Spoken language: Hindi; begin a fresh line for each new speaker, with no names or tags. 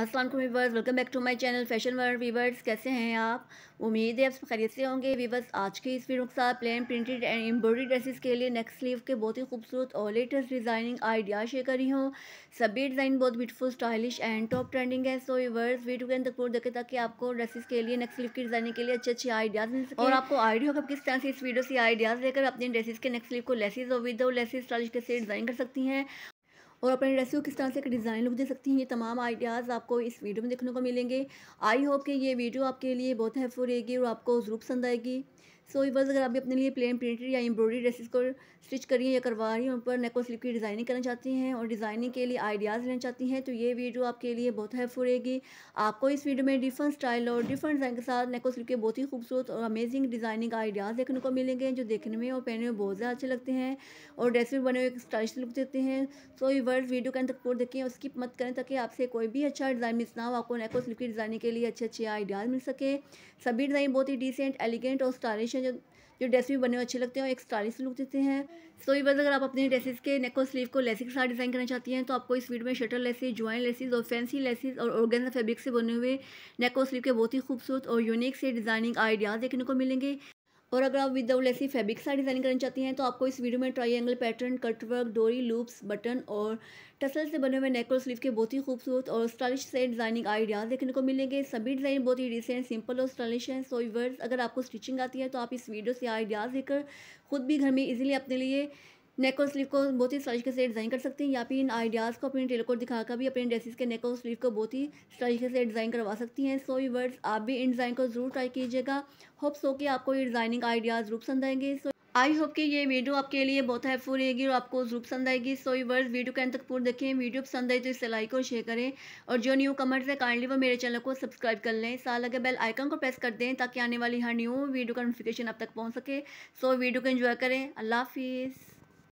Aslam viewers welcome back to my channel fashion world viewers कैसे हैं आप उम्मीद है आप खरीद से होंगे वीवर्स आज की इस वीडियो के साथ plain printed and embroidery dresses के लिए नेक्स्ट स्लीव के बहुत ही खूबसूरत और लेटेस्ट डिज़ाइनिंग आइडिया शेयर करी हूँ सभी डिज़ाइन बहुत beautiful stylish and top trending है सो वीवर्स वीडियो के अंदर पूरा देखें ताकि आपको ड्रेसेस के लिए नेक्स्ट स्लीव की डिज़ाइनिंग के लिए अच्छे अच्छे आइडियाज़ मिल सके और आपको आइडिया होगा किस तरह से इस वीडियो से आइडियाज़ लेकर अपने ड्रेसेस के नेक्स्ट स्लीव को लेसेज और विदाउट लेसेज स्टाइलिश कैसे डिज़ाइन कर सकती हैं और अपने ड्रेस को किस तरह से एक डिज़ाइन लुक दे सकती हैं ये तमाम आइडियाज़ आपको इस वीडियो में देखने को मिलेंगे आई होप कि ये वीडियो आपके लिए बहुत हेल्पफुल रहेगी और आपको ज़रूर पसंद आएगी सो so, अगर आप भी अपने लिए प्लेन प्रिंटेड या एम्ब्रॉयडरी ड्रेसेस को स्टिच कर रही हैं या करवा रही हैं उन पर नेक की डिज़ाइनिंग करना चाहती हैं और डिज़ाइनिंग के लिए आइडियाज़ लेना चाहती हैं तो ये वीडियो आपके लिए बहुत हेल्पफुल रहेगी आपको इस वीडियो में डिफरेंट स्टाइल और डिफरेंट डिज़ाइन के साथ नेको स्लिप के बहुत ही खूबसूरत और अमेजिंग डिज़ाइनिंग आइडियाज़ देखने को मिलेंगे जो देखने में और पहनने में बहुत ज़्यादा अच्छे लगते हैं और ड्रेस भी बने हुए स्टाइलिश लुक देते हैं सो वीवर्स वीडियो के अंदर तक पूरा देखें और स्किप मत करें ताकि आपसे कोई भी अच्छा डिज़ाइन मिस ना हो आपको नेको स्लिप की डिज़ाइनिंग के लिए अच्छे अच्छे आइडियाज़ मिल सके सभी डिज़ाइन बहुत ही डिसेंट एलिगेंट और स्टाइलिश हैं जो जो ड्रेस भी बने हुए अच्छे लगते हैं और एक स्टाइलिश लुक देते हैं सो ये बस अगर आप अपने ड्रेसेस के नेक और स्लीव को लेसिस के साथ डिज़ाइन करना चाहती हैं तो आपको इस वीडियो में शटर लेसिस ज्वाइन लेसिस और फैंसी लेसिस और ऑर्गेन्जा फैब्रिक से बने हुए नेक और स्लीव के बहुत ही खूबसूरत और यूनिक से डिज़ाइनिंग आइडियाज़ देखने को मिलेंगे और अगर आप विद लेसी फैब्रिक सा डिज़ाइन करना चाहती हैं तो आपको इस वीडियो में ट्राइंगल पैटर्न कटवर्क डोरी लूप्स बटन और टसल से बने हुए नेक और स्लीव के बहुत ही खूबसूरत और स्टाइलिश से डिज़ाइनिंग आइडियाज़ देखने को मिलेंगे सभी डिज़ाइन बहुत ही डिसेंट सिंपल और स्टाइलिश हैं सो so, अगर आपको स्टिचिंग आती है तो आप इस वीडियो से आइडियाज़ लेकर खुद भी घर में इजीली अपने लिए नेक और स्लीव को बहुत ही स्टाइलिश से डिज़ाइन कर सकते हैं या फिर इन आइडियाज़ को अपने टेलर को दिखाकर भी अपने ड्रेसेस के नेक और स्लीव को बहुत ही स्टाइलिश से डिज़ाइन करवा सकती हैं सो ये वर्ड्स आप भी इन डिज़ाइन को ज़रूर ट्राई कीजिएगा होप्स हो कि आपको ये डिज़ाइनिंग आइडियाज़ ज़रूर पसंद आएंगे सो आई होप कि ये वीडियो आपके लिए बहुत हेल्पफुल रहेगी और आपको जरूर पसंद आएगी सो ये वर्ड्स वीडियो के अंत तक पूर्ण देखें वीडियो पसंद आई तो इसे लाइक और शेयर करें और जो न्यू कमेंट्स है काइंडली वो मेरे चैनल को सब्सक्राइब कर लें साथ लगे बेल आइकन को प्रेस कर दें ताकि आने वाली हर न्यू वीडियो का नोटिफिकेशन आप तक पहुँच सके सो वीडियो को इन्जॉय करें अल्लाह हाफिज़